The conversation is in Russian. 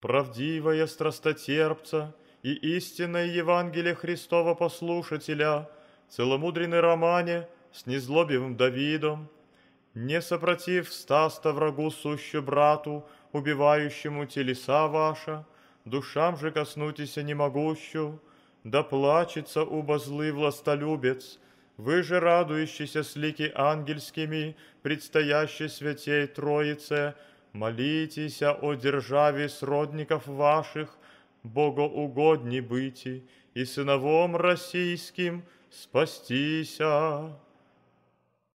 правдивая страстотерпца и истинное Евангелие Христова послушателя, целомудренный романе с незлобивым Давидом, не сопротив стаста врагу сущу брату, убивающему телеса ваша, душам же коснутися немогущу, да плачется убо злый властолюбец, вы же радующиеся слики ангельскими, предстоящей святей Троице, молитеся о державе сродников ваших, богоугодни быти, и сыновом российским спастися».